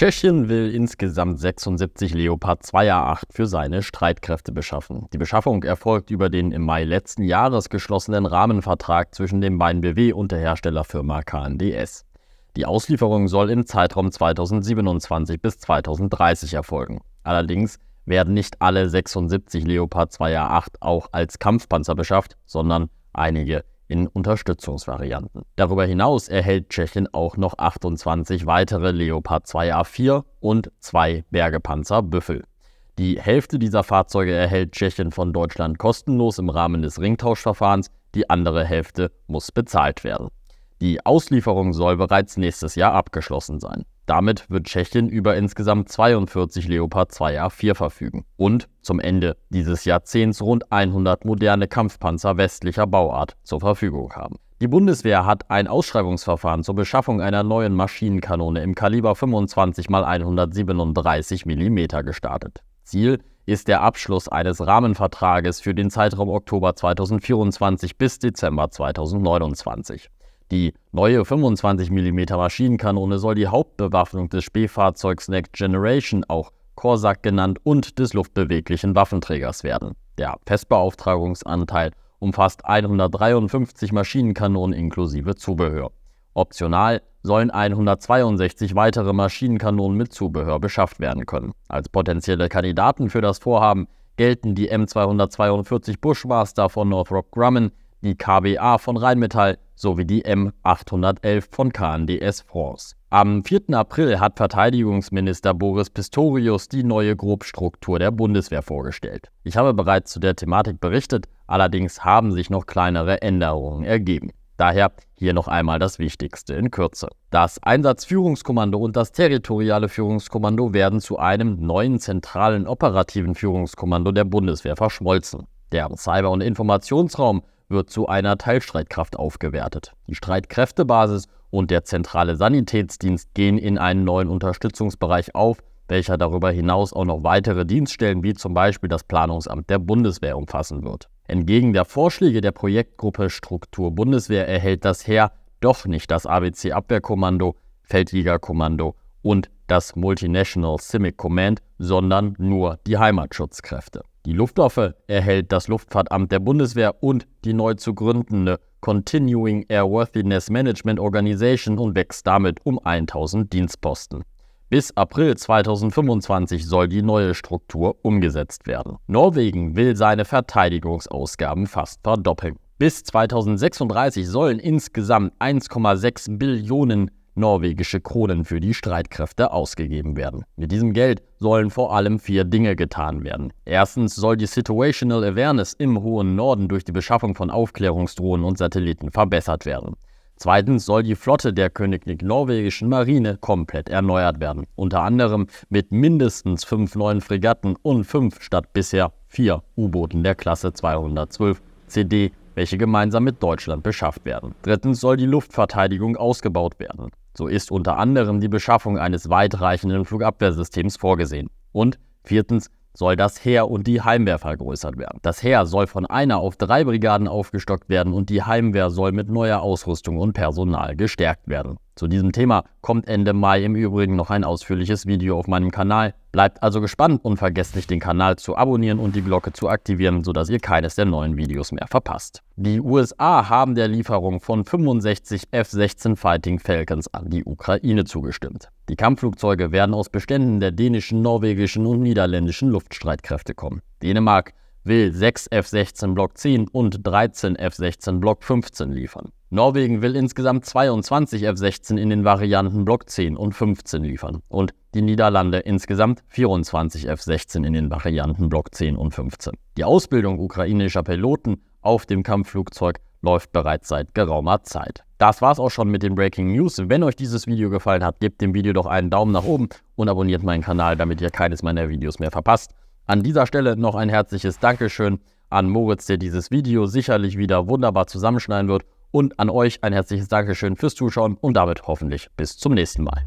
Tschechien will insgesamt 76 Leopard 2 A8 für seine Streitkräfte beschaffen. Die Beschaffung erfolgt über den im Mai letzten Jahres geschlossenen Rahmenvertrag zwischen dem beiden BW und der Herstellerfirma KNDS. Die Auslieferung soll im Zeitraum 2027 bis 2030 erfolgen. Allerdings werden nicht alle 76 Leopard 2 A8 auch als Kampfpanzer beschafft, sondern einige in Unterstützungsvarianten. Darüber hinaus erhält Tschechien auch noch 28 weitere Leopard 2A4 und zwei Bergepanzer Büffel. Die Hälfte dieser Fahrzeuge erhält Tschechien von Deutschland kostenlos im Rahmen des Ringtauschverfahrens, die andere Hälfte muss bezahlt werden. Die Auslieferung soll bereits nächstes Jahr abgeschlossen sein. Damit wird Tschechien über insgesamt 42 Leopard 2A4 verfügen und zum Ende dieses Jahrzehnts rund 100 moderne Kampfpanzer westlicher Bauart zur Verfügung haben. Die Bundeswehr hat ein Ausschreibungsverfahren zur Beschaffung einer neuen Maschinenkanone im Kaliber 25 x 137 mm gestartet. Ziel ist der Abschluss eines Rahmenvertrages für den Zeitraum Oktober 2024 bis Dezember 2029. Die neue 25 mm Maschinenkanone soll die Hauptbewaffnung des Spähfahrzeugs Next Generation, auch Corsac genannt, und des luftbeweglichen Waffenträgers werden. Der Festbeauftragungsanteil umfasst 153 Maschinenkanonen inklusive Zubehör. Optional sollen 162 weitere Maschinenkanonen mit Zubehör beschafft werden können. Als potenzielle Kandidaten für das Vorhaben gelten die M242 Bushmaster von Northrop Grumman, die KBA von Rheinmetall sowie die M811 von KNDS France. Am 4. April hat Verteidigungsminister Boris Pistorius die neue Grobstruktur der Bundeswehr vorgestellt. Ich habe bereits zu der Thematik berichtet, allerdings haben sich noch kleinere Änderungen ergeben. Daher hier noch einmal das Wichtigste in Kürze. Das Einsatzführungskommando und das territoriale Führungskommando werden zu einem neuen zentralen operativen Führungskommando der Bundeswehr verschmolzen. Der Cyber- und Informationsraum wird zu einer Teilstreitkraft aufgewertet. Die Streitkräftebasis und der zentrale Sanitätsdienst gehen in einen neuen Unterstützungsbereich auf, welcher darüber hinaus auch noch weitere Dienststellen wie zum Beispiel das Planungsamt der Bundeswehr umfassen wird. Entgegen der Vorschläge der Projektgruppe Struktur Bundeswehr erhält das Heer doch nicht das ABC-Abwehrkommando, Feldjägerkommando und das Multinational Simic Command, sondern nur die Heimatschutzkräfte. Die Luftwaffe erhält das Luftfahrtamt der Bundeswehr und die neu zu gründende Continuing Airworthiness Management Organization und wächst damit um 1000 Dienstposten. Bis April 2025 soll die neue Struktur umgesetzt werden. Norwegen will seine Verteidigungsausgaben fast verdoppeln. Bis 2036 sollen insgesamt 1,6 Billionen norwegische Kronen für die Streitkräfte ausgegeben werden. Mit diesem Geld sollen vor allem vier Dinge getan werden. Erstens soll die Situational Awareness im hohen Norden durch die Beschaffung von Aufklärungsdrohnen und Satelliten verbessert werden. Zweitens soll die Flotte der Königlich Norwegischen Marine komplett erneuert werden, unter anderem mit mindestens fünf neuen Fregatten und fünf statt bisher vier U-Booten der Klasse 212 CD welche gemeinsam mit Deutschland beschafft werden. Drittens soll die Luftverteidigung ausgebaut werden. So ist unter anderem die Beschaffung eines weitreichenden Flugabwehrsystems vorgesehen. Und viertens soll das Heer und die Heimwehr vergrößert werden. Das Heer soll von einer auf drei Brigaden aufgestockt werden und die Heimwehr soll mit neuer Ausrüstung und Personal gestärkt werden. Zu diesem Thema kommt Ende Mai im Übrigen noch ein ausführliches Video auf meinem Kanal. Bleibt also gespannt und vergesst nicht, den Kanal zu abonnieren und die Glocke zu aktivieren, sodass ihr keines der neuen Videos mehr verpasst. Die USA haben der Lieferung von 65 F-16 Fighting Falcons an die Ukraine zugestimmt. Die Kampfflugzeuge werden aus Beständen der dänischen, norwegischen und niederländischen Luftstreitkräfte kommen. Dänemark will 6 F-16 Block 10 und 13 F-16 Block 15 liefern. Norwegen will insgesamt 22 F-16 in den Varianten Block 10 und 15 liefern und die Niederlande insgesamt 24 F-16 in den Varianten Block 10 und 15. Die Ausbildung ukrainischer Piloten auf dem Kampfflugzeug läuft bereits seit geraumer Zeit. Das war's auch schon mit den Breaking News. Wenn euch dieses Video gefallen hat, gebt dem Video doch einen Daumen nach oben und abonniert meinen Kanal, damit ihr keines meiner Videos mehr verpasst. An dieser Stelle noch ein herzliches Dankeschön an Moritz, der dieses Video sicherlich wieder wunderbar zusammenschneiden wird und an euch ein herzliches Dankeschön fürs Zuschauen und damit hoffentlich bis zum nächsten Mal.